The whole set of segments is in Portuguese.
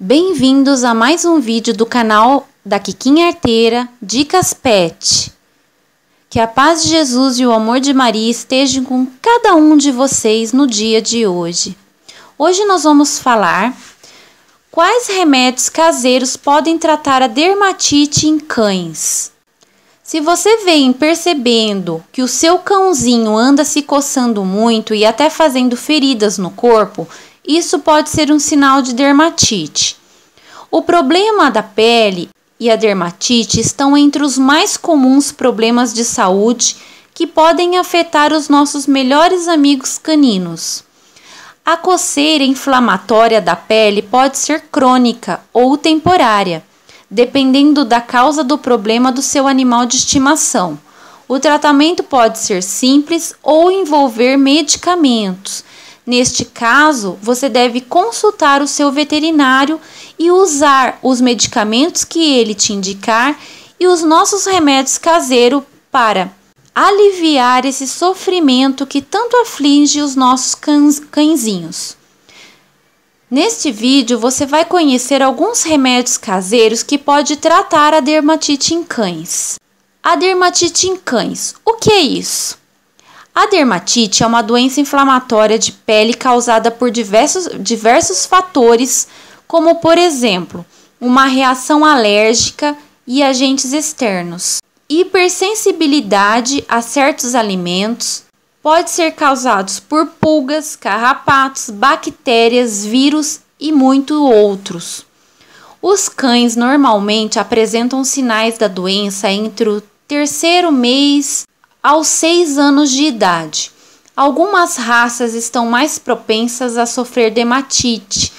Bem-vindos a mais um vídeo do canal da Kiquinha Arteira, Dicas Pet. Que a paz de Jesus e o amor de Maria estejam com cada um de vocês no dia de hoje. Hoje nós vamos falar quais remédios caseiros podem tratar a dermatite em cães. Se você vem percebendo que o seu cãozinho anda se coçando muito e até fazendo feridas no corpo, isso pode ser um sinal de dermatite. O problema da pele e a dermatite estão entre os mais comuns problemas de saúde que podem afetar os nossos melhores amigos caninos. A coceira inflamatória da pele pode ser crônica ou temporária, dependendo da causa do problema do seu animal de estimação. O tratamento pode ser simples ou envolver medicamentos Neste caso, você deve consultar o seu veterinário e usar os medicamentos que ele te indicar e os nossos remédios caseiros para aliviar esse sofrimento que tanto aflige os nossos cães, cãezinhos. Neste vídeo você vai conhecer alguns remédios caseiros que pode tratar a dermatite em cães. A dermatite em cães, o que é isso? A dermatite é uma doença inflamatória de pele causada por diversos, diversos fatores, como, por exemplo, uma reação alérgica e agentes externos. Hipersensibilidade a certos alimentos pode ser causados por pulgas, carrapatos, bactérias, vírus e muito outros. Os cães normalmente apresentam sinais da doença entre o terceiro mês aos 6 anos de idade. Algumas raças estão mais propensas a sofrer dermatite,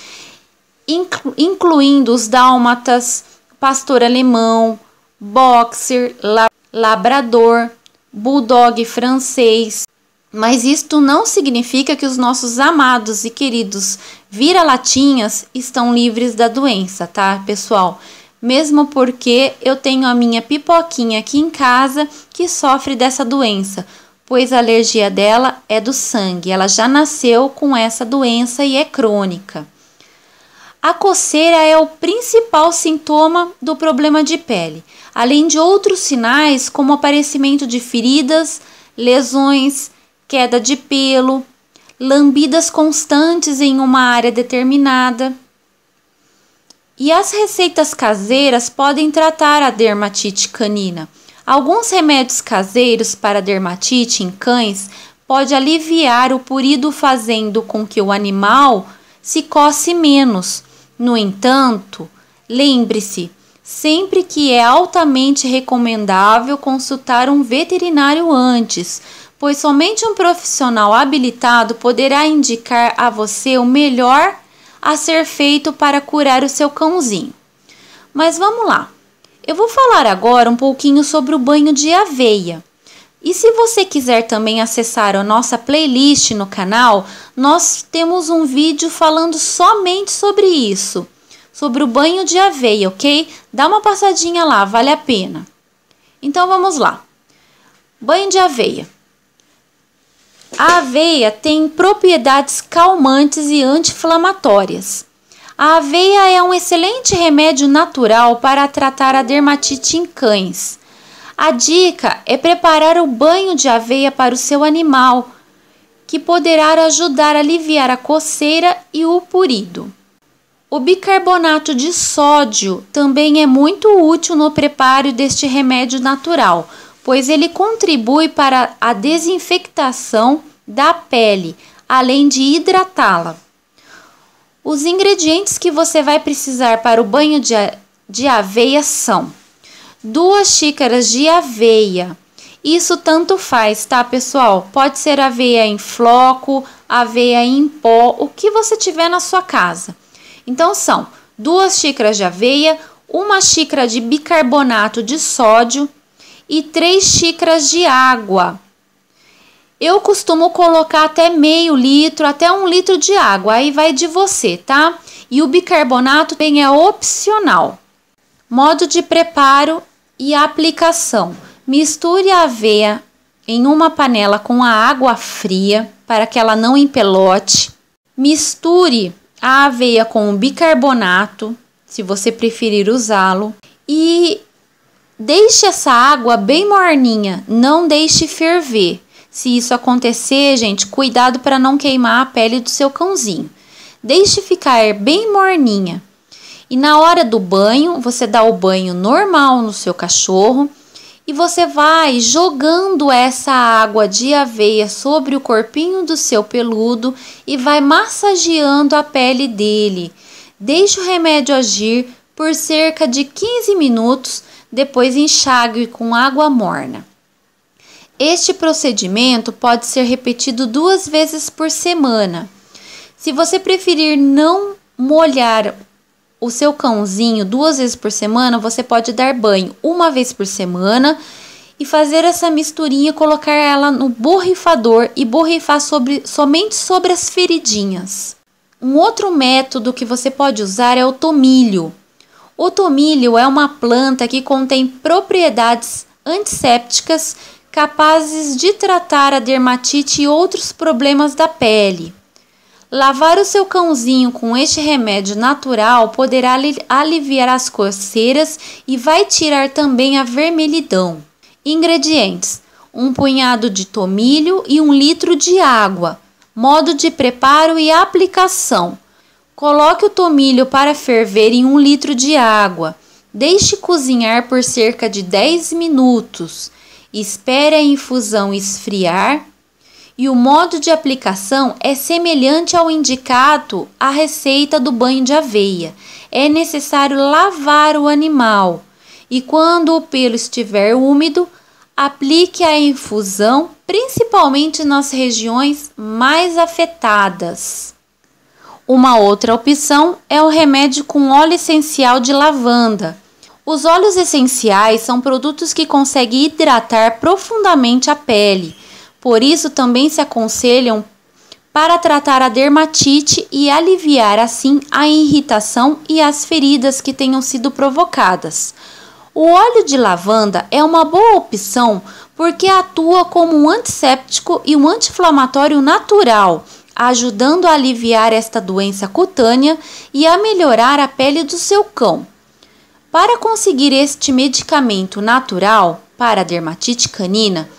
incluindo os dálmatas, pastor alemão, boxer, labrador, bulldog francês. Mas isto não significa que os nossos amados e queridos vira-latinhas estão livres da doença, tá, pessoal? mesmo porque eu tenho a minha pipoquinha aqui em casa que sofre dessa doença, pois a alergia dela é do sangue, ela já nasceu com essa doença e é crônica. A coceira é o principal sintoma do problema de pele, além de outros sinais como aparecimento de feridas, lesões, queda de pelo, lambidas constantes em uma área determinada. E as receitas caseiras podem tratar a dermatite canina. Alguns remédios caseiros para dermatite em cães pode aliviar o purido fazendo com que o animal se coce menos. No entanto, lembre-se, sempre que é altamente recomendável consultar um veterinário antes, pois somente um profissional habilitado poderá indicar a você o melhor a ser feito para curar o seu cãozinho. Mas vamos lá. Eu vou falar agora um pouquinho sobre o banho de aveia. E se você quiser também acessar a nossa playlist no canal, nós temos um vídeo falando somente sobre isso, sobre o banho de aveia, ok? Dá uma passadinha lá, vale a pena. Então vamos lá. Banho de aveia. A aveia tem propriedades calmantes e anti-inflamatórias. A aveia é um excelente remédio natural para tratar a dermatite em cães. A dica é preparar o banho de aveia para o seu animal, que poderá ajudar a aliviar a coceira e o purido. O bicarbonato de sódio também é muito útil no preparo deste remédio natural, pois ele contribui para a desinfectação da pele, além de hidratá-la. Os ingredientes que você vai precisar para o banho de, de aveia são duas xícaras de aveia. Isso tanto faz, tá, pessoal? Pode ser aveia em floco, aveia em pó, o que você tiver na sua casa. Então são duas xícaras de aveia, uma xícara de bicarbonato de sódio, e 3 xícaras de água. Eu costumo colocar até meio litro, até um litro de água, aí vai de você, tá? E o bicarbonato bem é opcional. Modo de preparo e aplicação: misture a aveia em uma panela com a água fria para que ela não empelote. Misture a aveia com o bicarbonato, se você preferir usá-lo, e Deixe essa água bem morninha, não deixe ferver. Se isso acontecer, gente, cuidado para não queimar a pele do seu cãozinho. Deixe ficar bem morninha. E na hora do banho, você dá o banho normal no seu cachorro e você vai jogando essa água de aveia sobre o corpinho do seu peludo e vai massageando a pele dele. Deixe o remédio agir por cerca de 15 minutos depois enxague com água morna. Este procedimento pode ser repetido duas vezes por semana. Se você preferir não molhar o seu cãozinho duas vezes por semana, você pode dar banho uma vez por semana e fazer essa misturinha, colocar ela no borrifador e borrifar sobre, somente sobre as feridinhas. Um outro método que você pode usar é o tomilho. O tomilho é uma planta que contém propriedades antissépticas capazes de tratar a dermatite e outros problemas da pele. Lavar o seu cãozinho com este remédio natural poderá aliviar as coceiras e vai tirar também a vermelhidão. Ingredientes: um punhado de tomilho e um litro de água. Modo de preparo e aplicação: Coloque o tomilho para ferver em um litro de água. Deixe cozinhar por cerca de 10 minutos. Espere a infusão esfriar e o modo de aplicação é semelhante ao indicado à receita do banho de aveia. É necessário lavar o animal e quando o pelo estiver úmido, aplique a infusão principalmente nas regiões mais afetadas. Uma outra opção é o remédio com óleo essencial de lavanda. Os óleos essenciais são produtos que conseguem hidratar profundamente a pele, por isso também se aconselham para tratar a dermatite e aliviar assim a irritação e as feridas que tenham sido provocadas. O óleo de lavanda é uma boa opção porque atua como um antisséptico e um anti-inflamatório natural ajudando a aliviar esta doença cutânea e a melhorar a pele do seu cão. Para conseguir este medicamento natural para a dermatite canina,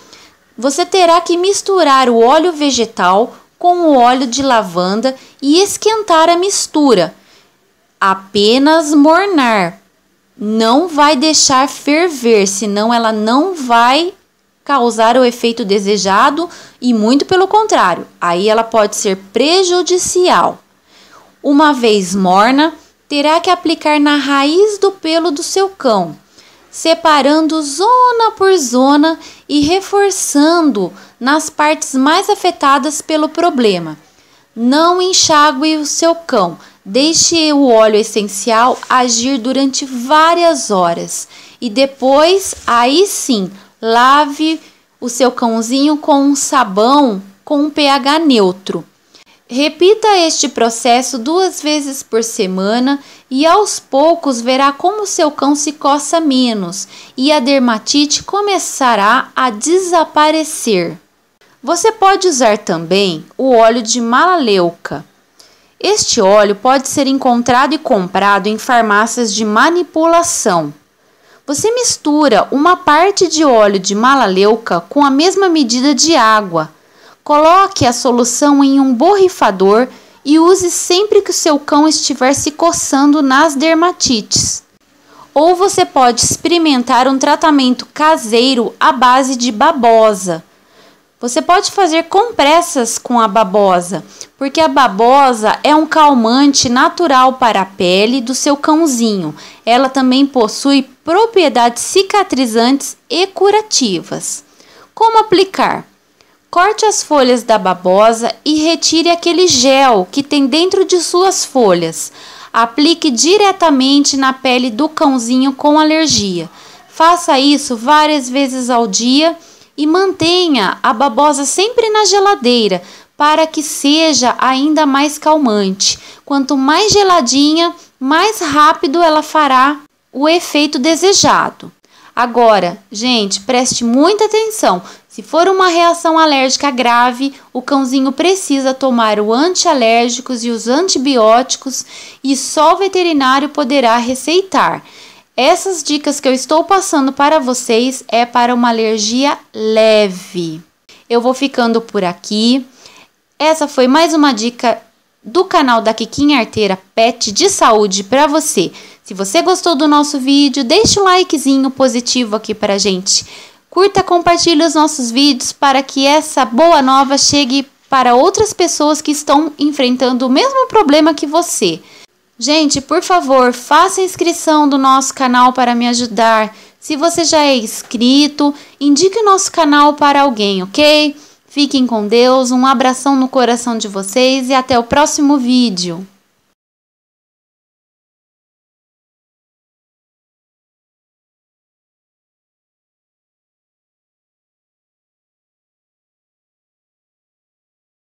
você terá que misturar o óleo vegetal com o óleo de lavanda e esquentar a mistura. Apenas mornar. Não vai deixar ferver, senão ela não vai causar o efeito desejado e muito pelo contrário, aí ela pode ser prejudicial. Uma vez morna, terá que aplicar na raiz do pelo do seu cão, separando zona por zona e reforçando nas partes mais afetadas pelo problema. Não enxague o seu cão, deixe o óleo essencial agir durante várias horas e depois, aí sim, lave o seu cãozinho com um sabão com um pH neutro. Repita este processo duas vezes por semana e aos poucos verá como seu cão se coça menos e a dermatite começará a desaparecer. Você pode usar também o óleo de malaleuca. Este óleo pode ser encontrado e comprado em farmácias de manipulação. Você mistura uma parte de óleo de malaleuca com a mesma medida de água. Coloque a solução em um borrifador e use sempre que o seu cão estiver se coçando nas dermatites. Ou você pode experimentar um tratamento caseiro à base de babosa. Você pode fazer compressas com a babosa, porque a babosa é um calmante natural para a pele do seu cãozinho. Ela também possui propriedades cicatrizantes e curativas. Como aplicar? Corte as folhas da babosa e retire aquele gel que tem dentro de suas folhas. Aplique diretamente na pele do cãozinho com alergia. Faça isso várias vezes ao dia e mantenha a babosa sempre na geladeira para que seja ainda mais calmante. Quanto mais geladinha, mais rápido ela fará o efeito desejado. Agora, gente, preste muita atenção. Se for uma reação alérgica grave, o cãozinho precisa tomar o antialérgicos e os antibióticos e só o veterinário poderá receitar. Essas dicas que eu estou passando para vocês é para uma alergia leve. Eu vou ficando por aqui. Essa foi mais uma dica do canal da Kikinha Arteira Pet de Saúde para você. Se você gostou do nosso vídeo, deixe um likezinho positivo aqui para a gente. Curta, compartilhe os nossos vídeos para que essa boa nova chegue para outras pessoas que estão enfrentando o mesmo problema que você. Gente, por favor, faça a inscrição do nosso canal para me ajudar. Se você já é inscrito, indique o nosso canal para alguém, ok? Fiquem com Deus, um abração no coração de vocês e até o próximo vídeo.